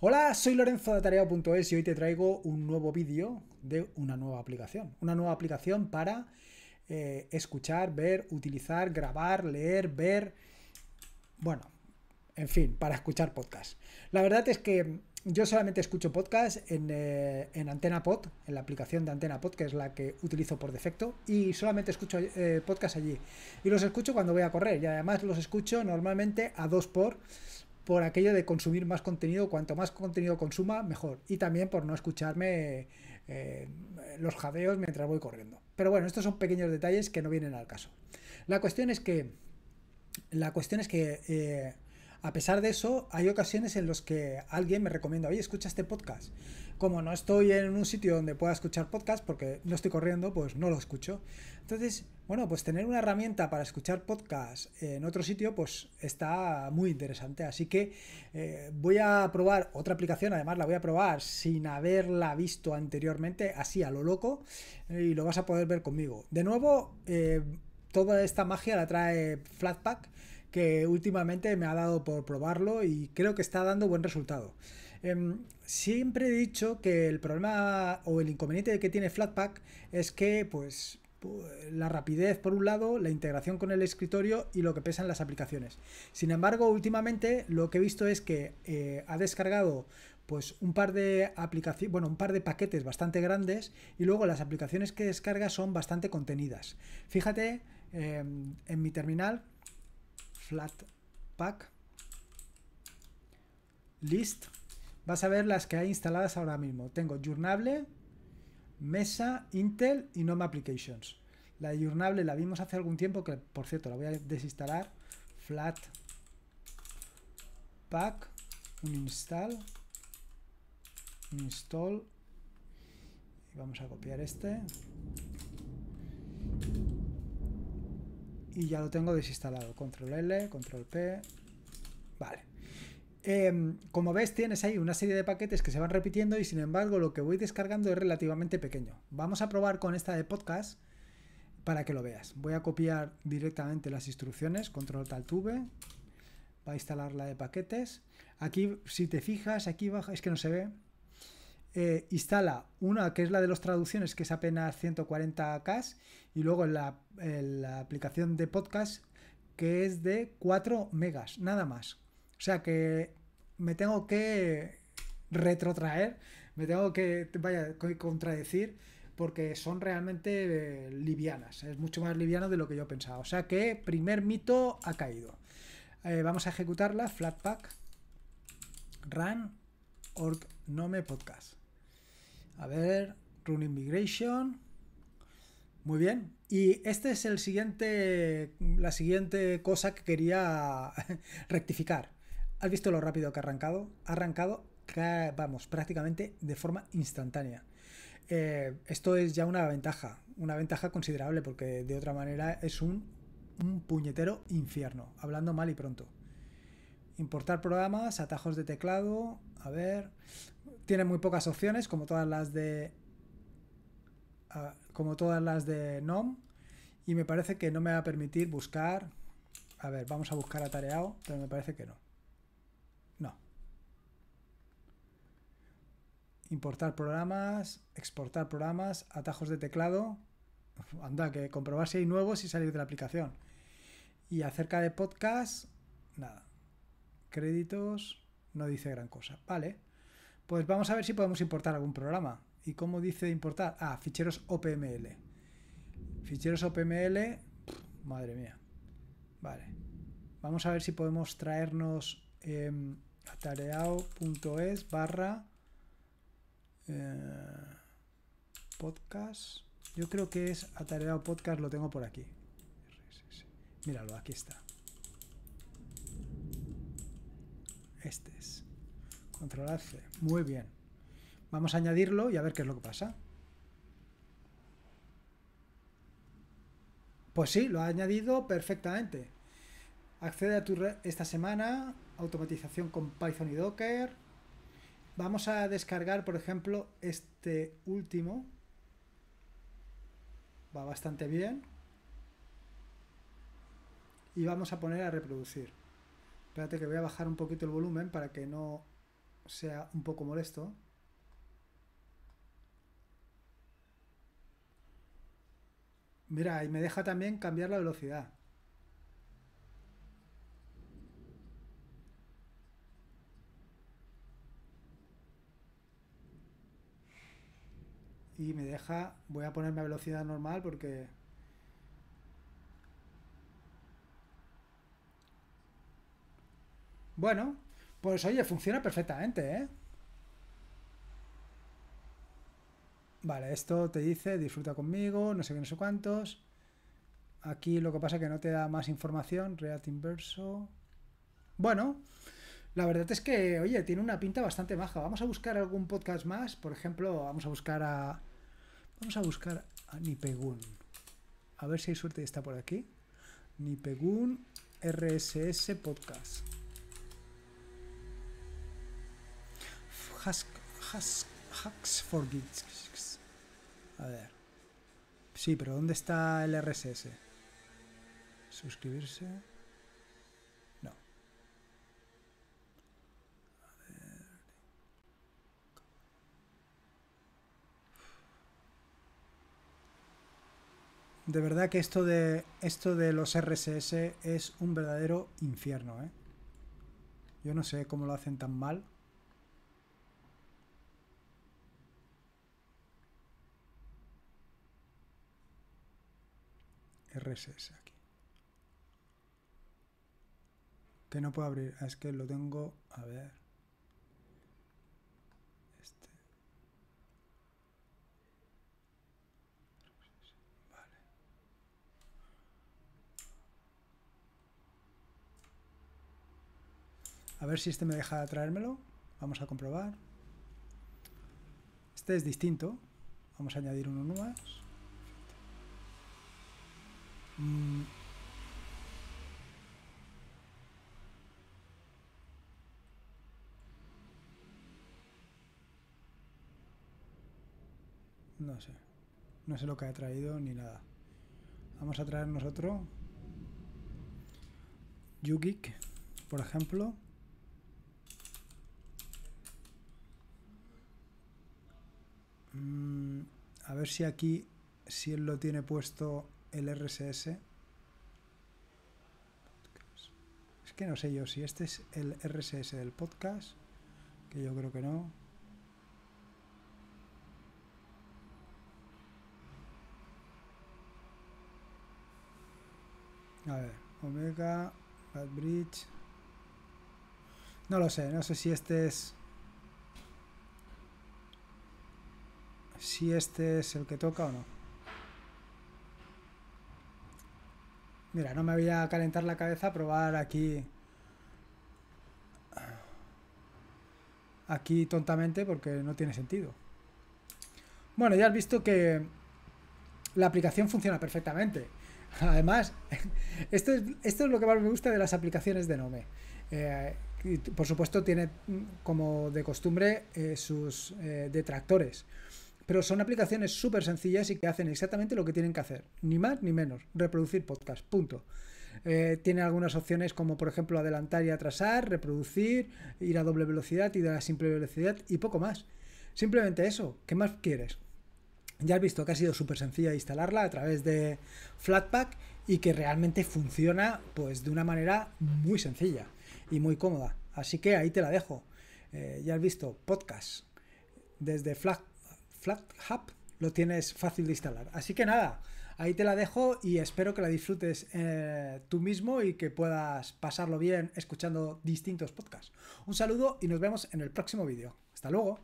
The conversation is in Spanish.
Hola, soy Lorenzo de Atareo.es y hoy te traigo un nuevo vídeo de una nueva aplicación. Una nueva aplicación para eh, escuchar, ver, utilizar, grabar, leer, ver. Bueno, en fin, para escuchar podcasts. La verdad es que yo solamente escucho podcasts en, eh, en Antena en la aplicación de Antena que es la que utilizo por defecto, y solamente escucho podcasts eh, podcast allí. Y los escucho cuando voy a correr, y además los escucho normalmente a dos por por aquello de consumir más contenido, cuanto más contenido consuma, mejor. Y también por no escucharme eh, los jadeos mientras voy corriendo. Pero bueno, estos son pequeños detalles que no vienen al caso. La cuestión es que... La cuestión es que eh, a pesar de eso, hay ocasiones en las que alguien me recomienda, oye, escucha este podcast. Como no estoy en un sitio donde pueda escuchar podcast, porque no estoy corriendo, pues no lo escucho. Entonces, bueno, pues tener una herramienta para escuchar podcast en otro sitio, pues está muy interesante. Así que eh, voy a probar otra aplicación, además la voy a probar sin haberla visto anteriormente, así a lo loco, y lo vas a poder ver conmigo. De nuevo, eh, toda esta magia la trae Flatpak que últimamente me ha dado por probarlo y creo que está dando buen resultado. Em, siempre he dicho que el problema o el inconveniente que tiene Flatpak es que pues la rapidez por un lado, la integración con el escritorio y lo que pesan las aplicaciones. Sin embargo, últimamente lo que he visto es que eh, ha descargado pues un par de aplicaciones, bueno, un par de paquetes bastante grandes y luego las aplicaciones que descarga son bastante contenidas. Fíjate em, en mi terminal pack list. Vas a ver las que hay instaladas ahora mismo. Tengo Journable, Mesa, Intel y Nom Applications. La la vimos hace algún tiempo, que por cierto la voy a desinstalar. Flatpak, un install, un install. Y vamos a copiar este y ya lo tengo desinstalado. Control L, Control P. Vale. Em, como ves, tienes ahí una serie de paquetes que se van repitiendo y sin embargo lo que voy descargando es relativamente pequeño. Vamos a probar con esta de podcast para que lo veas. Voy a copiar directamente las instrucciones, control tal tube, va a instalar la de paquetes. Aquí, si te fijas, aquí baja, es que no se ve, eh, instala una que es la de las traducciones, que es apenas 140K, y luego la, eh, la aplicación de podcast, que es de 4 megas, nada más. O sea que me tengo que retrotraer, me tengo que vaya, contradecir, porque son realmente eh, livianas, es mucho más liviano de lo que yo pensaba. O sea que primer mito ha caído. vamos a ejecutarla, Flatpak, run org nome podcast. A ver, Run Immigration. Muy bien. Y este es el siguiente, la siguiente cosa que quería rectificar. ¿Has visto lo rápido que ha arrancado? Ha arrancado, vamos, prácticamente de forma instantánea. Eh, esto es ya una ventaja, una ventaja considerable, porque de otra manera es un puñetero infierno, hablando mal y pronto. Importar programas, atajos de teclado, a ver, tiene muy pocas opciones, como todas las de. Ah, como todas las de NOM Y me parece que no me va a permitir buscar. A ver, vamos a buscar atareado, pero me parece que no. No. Importar programas, exportar programas, atajos de teclado. Anda, que comprobar si hay nuevos y salir de la aplicación. Y acerca de podcast, nada. Créditos, no dice gran cosa. Vale. Pues vamos a ver si podemos importar algún programa. ¿Y cómo dice importar? Ah, ficheros OPML. Ficheros OPML, madre mía. Vale. Vamos a ver si podemos traernos em, atareado.es barra eh, podcast. Yo creo que es atareado podcast, lo tengo por aquí. Míralo, aquí está. Este es. Control Muy bien. Vamos a añadirlo y a ver qué es lo que pasa. Pues sí, lo ha añadido perfectamente. Accede a tu red esta semana, automatización con Python y Docker. Vamos a descargar, por ejemplo, este último. Va bastante bien. Y vamos a poner a reproducir. Espérate que voy a bajar un poquito el volumen para que no sea un poco molesto. Mira, y me deja también cambiar la velocidad. y me deja, voy a ponerme a velocidad normal porque bueno, pues oye, funciona perfectamente, ¿eh? Vale, esto te dice, disfruta conmigo, no sé qué, no sé cuántos. Aquí lo que pasa es que no te da más información, React Inverso. Bueno, la verdad es que, oye, tiene una pinta bastante baja Vamos a buscar algún podcast más. Por ejemplo, vamos a buscar a... Vamos a buscar a Nipegun. A ver si hay suerte y está por aquí. Nipegun RSS Podcast. Hask, Hask, A ver. Sí, pero ¿dónde está el RSS? Suscribirse. No. A ver. De verdad que esto de esto de los RSS es un verdadero infierno, ¿eh? Yo no sé cómo lo hacen tan mal. RSS aquí. Que no puedo abrir, es que lo tengo, a ver. Este. Vale. A ver si este me deja traérmelo. Vamos a comprobar. Este es distinto. Vamos a añadir uno más Mm. No sé. No sé lo que ha traído ni nada. Vamos a traer nosotros Yugik, por ejemplo. Mm, a ver si aquí, si él lo tiene puesto el RSS. Es que no sé yo si este es el RSS del podcast, que yo creo que no. A ver, Omega, Bad Bridge. No lo sé, no sé si este es. Si este es el que toca o no. Mira, no me voy a calentar la cabeza a probar aquí... Aquí tontamente porque no tiene sentido. Bueno, ya has visto que la aplicación funciona perfectamente. Además, esto es, esto es lo que más me gusta de las aplicaciones de Nome. Eh, por supuesto tiene, mm, como de costumbre, eh, sus eh, detractores. Pero son aplicaciones súper sencillas y que hacen exactamente lo que tienen que hacer, ni más ni menos, reproducir podcast, punto. Eh, tiene algunas opciones como por ejemplo adelantar y atrasar, reproducir, ir a doble velocidad, ir a simple velocidad y poco más. Simplemente eso, ¿qué más quieres? Ya has visto que ha sido súper sencilla instalarla a través de Flatpak y que realmente funciona pues de una manera muy sencilla y muy cómoda. Así que ahí te la dejo. Eh, ya has visto, podcast desde Flatpak FlatHub lo tienes fácil de instalar. Así que nada, ahí te la dejo y espero que la disfrutes eh, tú mismo y que puedas pasarlo bien escuchando distintos podcasts. Un saludo y nos vemos en el próximo vídeo. Hasta luego.